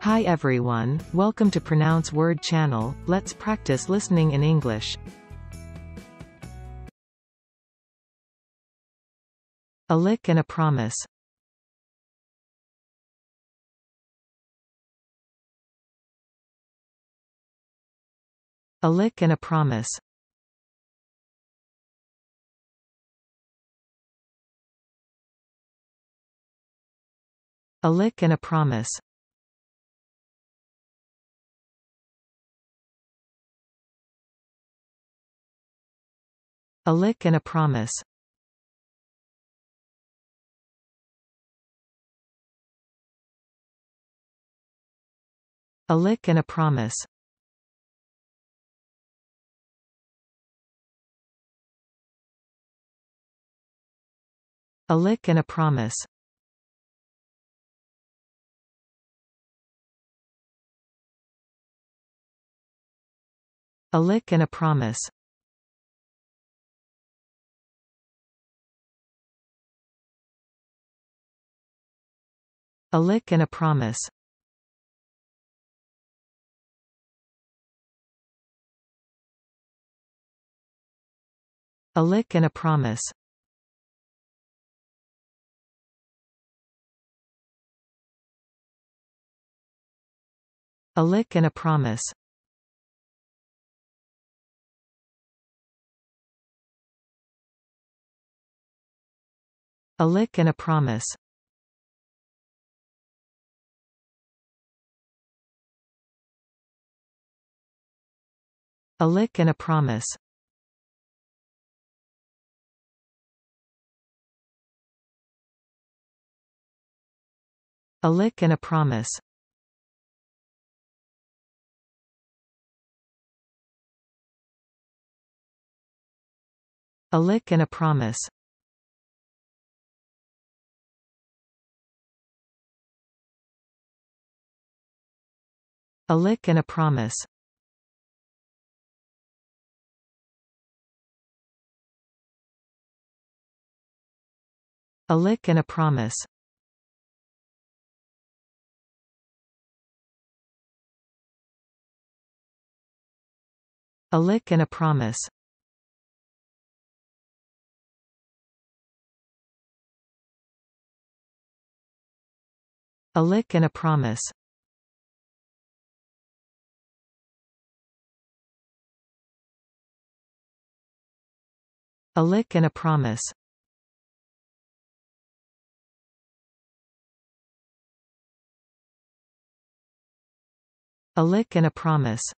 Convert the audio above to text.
Hi everyone, welcome to Pronounce Word Channel, let's practice listening in English. A lick and a promise. A lick and a promise. A lick and a promise. A lick and a promise. A lick and a promise. A lick and a promise. A lick and a promise. A lick and a promise. A lick and a promise. A lick and a promise. A lick and a promise. A lick and a promise. A lick and a promise. A lick and a promise. A lick and a promise. A lick and a promise. A lick and a promise. A lick and a promise. A lick and a promise. A lick and a promise